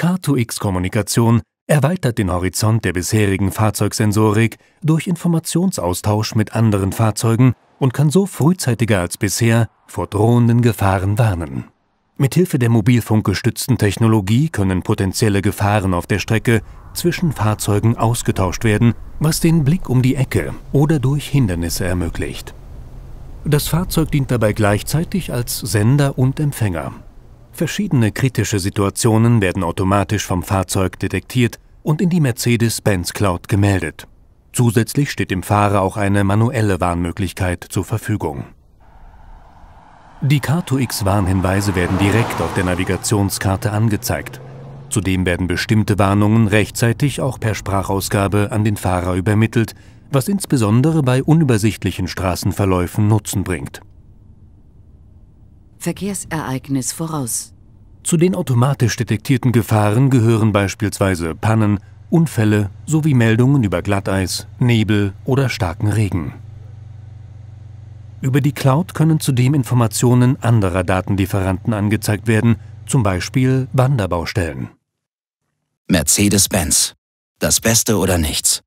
Car2X-Kommunikation erweitert den Horizont der bisherigen Fahrzeugsensorik durch Informationsaustausch mit anderen Fahrzeugen und kann so frühzeitiger als bisher vor drohenden Gefahren warnen. Mithilfe der mobilfunkgestützten Technologie können potenzielle Gefahren auf der Strecke zwischen Fahrzeugen ausgetauscht werden, was den Blick um die Ecke oder durch Hindernisse ermöglicht. Das Fahrzeug dient dabei gleichzeitig als Sender und Empfänger. Verschiedene kritische Situationen werden automatisch vom Fahrzeug detektiert und in die Mercedes-Benz Cloud gemeldet. Zusätzlich steht dem Fahrer auch eine manuelle Warnmöglichkeit zur Verfügung. Die k 2 X Warnhinweise werden direkt auf der Navigationskarte angezeigt. Zudem werden bestimmte Warnungen rechtzeitig auch per Sprachausgabe an den Fahrer übermittelt, was insbesondere bei unübersichtlichen Straßenverläufen Nutzen bringt. Verkehrsereignis voraus. Zu den automatisch detektierten Gefahren gehören beispielsweise Pannen, Unfälle sowie Meldungen über Glatteis, Nebel oder starken Regen. Über die Cloud können zudem Informationen anderer Datenlieferanten angezeigt werden, zum Beispiel Wanderbaustellen. Mercedes-Benz. Das Beste oder nichts.